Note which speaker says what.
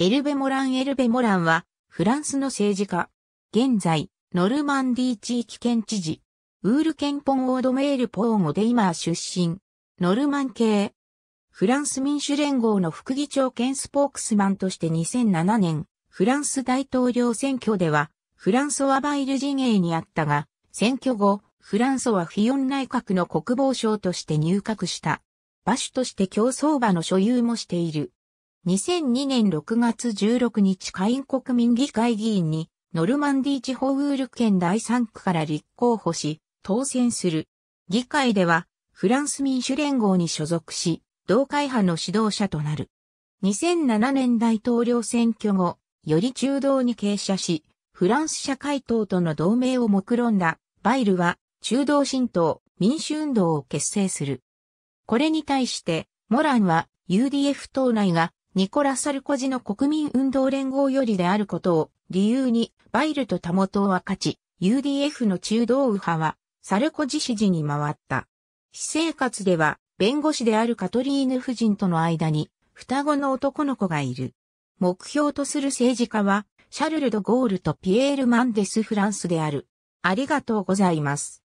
Speaker 1: エルベ・モラン・エルベ・モランは、フランスの政治家。現在、ノルマンディ地域県知事。ウール県ポン・オードメール・ポーゴ・デイマー出身。ノルマン系。フランス民主連合の副議長兼スポークスマンとして2007年、フランス大統領選挙では、フランソワ・バイル陣営にあったが、選挙後、フランソワ・フィオン内閣の国防省として入閣した。馬主として競走馬の所有もしている。2002年6月16日下院国民議会議員にノルマンディ地方ウール県第3区から立候補し、当選する。議会では、フランス民主連合に所属し、同会派の指導者となる。2007年大統領選挙後、より中道に傾斜し、フランス社会党との同盟を目論んだ、バイルは、中道新党、民主運動を結成する。これに対して、モランは UDF 党内がニコラ・サルコジの国民運動連合よりであることを理由に、バイルとタモは勝ち、UDF の中道右派は、サルコジ支持に回った。私生活では、弁護士であるカトリーヌ夫人との間に、双子の男の子がいる。目標とする政治家は、シャルル・ド・ゴールとピエール・マンデス・フランスである。ありがとうございます。